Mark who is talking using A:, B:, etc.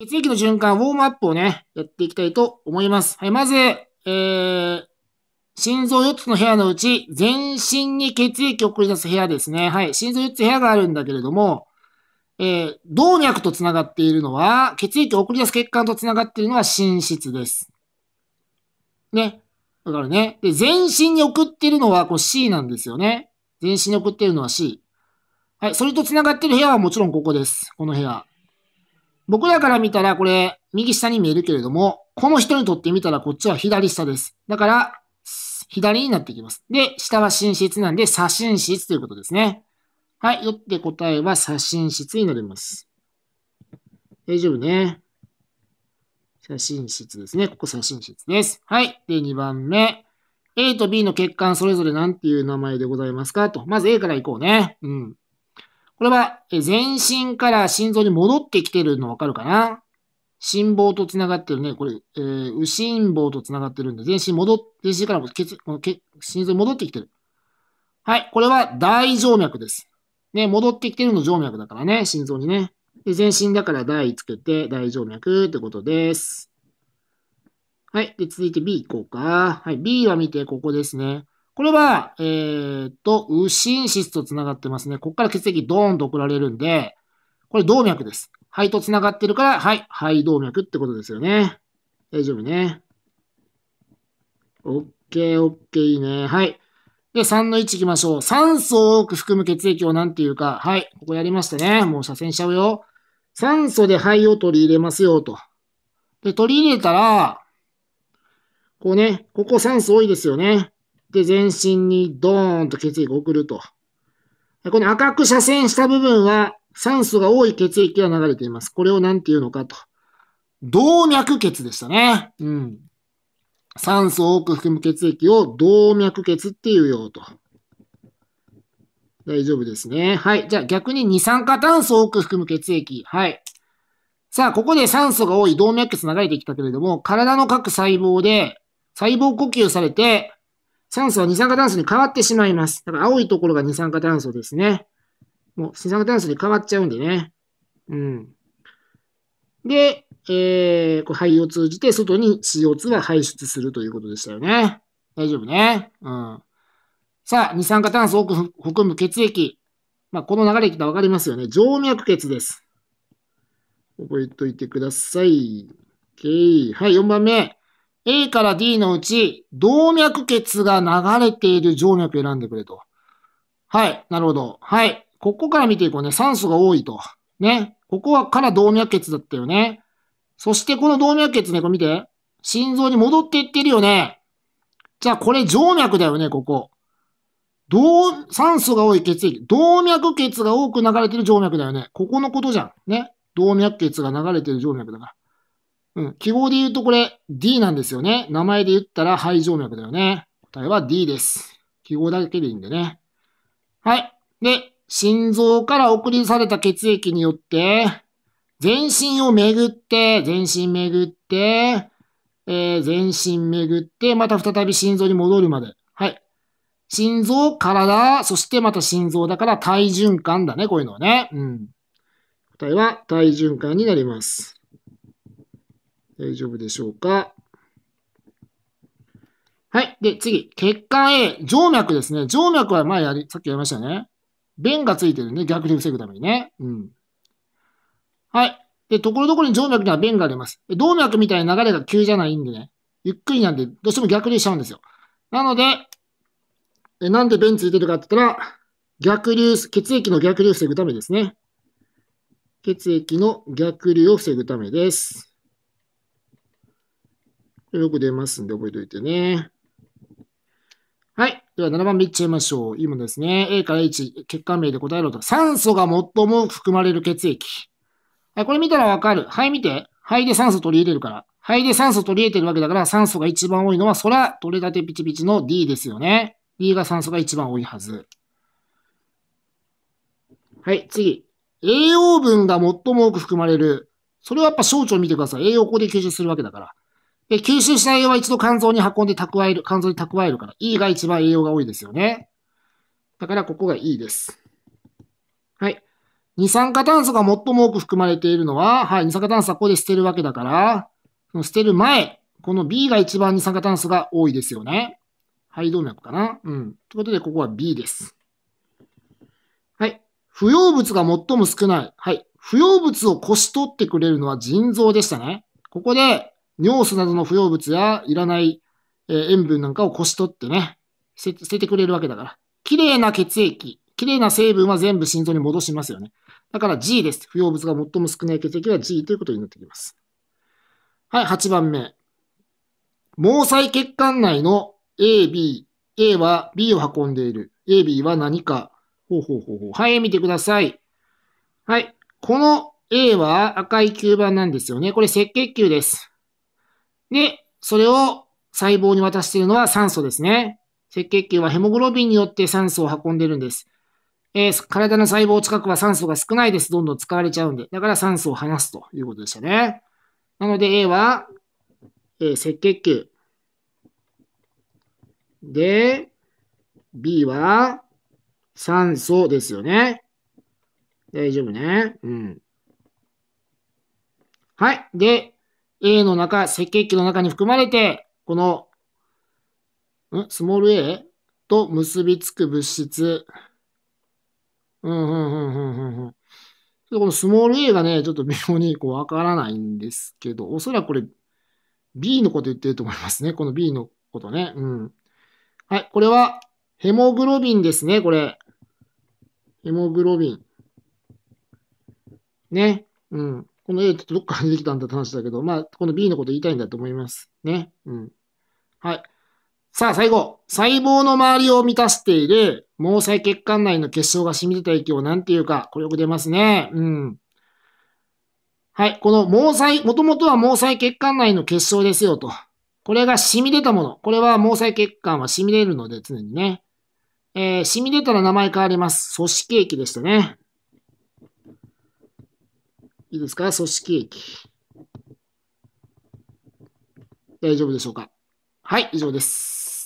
A: 血液の循環、ウォームアップをね、やっていきたいと思います。はい、まず、えー、心臓4つの部屋のうち、全身に血液を送り出す部屋ですね。はい、心臓4つ部屋があるんだけれども、えー、動脈と繋がっているのは、血液を送り出す血管と繋がっているのは心室です。ね。だからね。で、全身に送っているのはこう C なんですよね。全身に送っているのは C。はい。それと繋がっている部屋はもちろんここです。この部屋。僕らから見たらこれ、右下に見えるけれども、この人にとってみたらこっちは左下です。だから、左になっていきます。で、下は寝室なんで、左寝室ということですね。はい。よって答えは左寝室になります。大丈夫ね。左真室ですね。ここ左真室です。はい。で、2番目。A と B の血管それぞれ何ていう名前でございますかと。まず A から行こうね。うん。これは、全身から心臓に戻ってきてるのわかるかな心房と繋がってるね。これ、えー、右心房と繋がってるんで、全身戻っ、全身から血、このけ、心臓に戻ってきてる。はい。これは大静脈です。ね、戻ってきてるの静脈だからね、心臓にね。で全身だから大つけて、大静脈ってことです。はい。で、続いて B 行こうか。はい。B は見て、ここですね。これは、えー、っと、右心室と繋がってますね。ここから血液ドーンと送られるんで、これ動脈です。肺と繋がってるから、はい、肺動脈ってことですよね。大丈夫ね。OK、OK、いいね。はい。で、3の1いきましょう。酸素を多く含む血液を何て言うか。はい、ここやりましたね。もう射線しちゃうよ。酸素で肺を取り入れますよ、と。で、取り入れたら、こうね、ここ酸素多いですよね。で、全身にドーンと血液を送ると。この赤く斜線した部分は酸素が多い血液が流れています。これを何て言うのかと。動脈血でしたね。うん。酸素を多く含む血液を動脈血っていうよと。大丈夫ですね。はい。じゃあ逆に二酸化炭素を多く含む血液。はい。さあ、ここで酸素が多い動脈血流れてきたけれども、体の各細胞で細胞呼吸されて、酸素は二酸化炭素に変わってしまいます。だから青いところが二酸化炭素ですね。もう二酸化炭素に変わっちゃうんでね。うん。で、えー、こう肺を通じて外に CO2 が排出するということでしたよね。大丈夫ね。うん。さあ、二酸化炭素を含む血液。まあ、この流れ来たらわかりますよね。静脈血です。覚えといてください。OK。はい、4番目。A から D のうち、動脈血が流れている静脈を選んでくれと。はい。なるほど。はい。ここから見ていこうね。酸素が多いと。ね。ここはから動脈血だったよね。そしてこの動脈血ね、これ見て。心臓に戻っていってるよね。じゃあこれ静脈だよね、ここ。動、酸素が多い血液。動脈血が多く流れてる静脈だよね。ここのことじゃん。ね。動脈血が流れてる静脈だから。うん。記号で言うとこれ D なんですよね。名前で言ったら肺静脈だよね。答えは D です。記号だけでいいんでね。はい。で、心臓から送りされた血液によって、全身を巡って、全身巡って、えー、全身巡って、また再び心臓に戻るまで。はい。心臓、体、そしてまた心臓だから体循環だね、こういうのはね。うん。答えは体循環になります。大丈夫でしょうか。はい。で、次。血管 A。静脈ですね。静脈は前やり、さっきやりましたね。弁がついてるね。逆流防ぐためにね。うん。はい。で、ところどころに静脈には弁があります。動脈みたいな流れが急じゃないんでね。ゆっくりなんで、どうしても逆流しちゃうんですよ。なので、えなんで弁ついてるかって言ったら、逆流、血液の逆流を防ぐためですね。血液の逆流を防ぐためです。よく出ますんで覚えておいてね。はい。では7番目いっちゃいましょう。いいもんですね。A から H、血管名で答えろと。酸素が最も含まれる血液。はい、これ見たらわかる。肺見て。肺で酸素取り入れるから。肺で酸素取り入れてるわけだから、酸素が一番多いのは空、取れたてピチピチの D ですよね。D が酸素が一番多いはず。はい、次。栄養分が最も多く含まれる。それはやっぱ小腸見てください。栄養ここで吸収するわけだから。で、吸収した栄養は一度肝臓に運んで蓄える、肝臓に蓄えるから、E が一番栄養が多いですよね。だからここが E です。はい。二酸化炭素が最も多く含まれているのは、はい、二酸化炭素はここで捨てるわけだから、その捨てる前、この B が一番二酸化炭素が多いですよね。肺動脈かなうん。ということで、ここは B です。はい。不要物が最も少ない。はい。不要物をこし取ってくれるのは腎臓でしたね。ここで、尿素などの不要物やいらない塩分なんかをこし取ってね、捨ててくれるわけだから。綺麗な血液、綺麗な成分は全部心臓に戻しますよね。だから G です。不要物が最も少ない血液は G ということになってきます。はい、8番目。毛細血管内の A、B。A は B を運んでいる。A、B は何か。ほうほうほうほう。はい、見てください。はい。この A は赤い吸盤なんですよね。これ赤血球です。で、それを細胞に渡しているのは酸素ですね。赤血球はヘモグロビンによって酸素を運んでるんです。えー、体の細胞近くは酸素が少ないです。どんどん使われちゃうんで。だから酸素を離すということでしたね。なので A は、えー、赤血球。で、B は酸素ですよね。大丈夫ね。うん。はい。で、A の中、赤血球の中に含まれて、この、んスモール A と結びつく物質。うん、うん、うん、うん、うん。で、このスモール A がね、ちょっと微妙にこうわからないんですけど、おそらくこれ B のこと言ってると思いますね。この B のことね。うん。はい、これはヘモグロビンですね、これ。ヘモグロビン。ね。うん。この A ってどっから出てきたんだって話だけど、まあ、この B のこと言いたいんだと思います。ね。うん。はい。さあ、最後。細胞の周りを満たしている毛細血管内の結晶が染み出た液を何て言うか、これよく出ますね。うん。はい。この毛細、もともとは毛細血管内の結晶ですよと。これが染み出たもの。これは毛細血管は染み出るので、常にね。えー、染み出たら名前変わります。組織液でしたね。いいですか組織液。大丈夫でしょうかはい、以上です。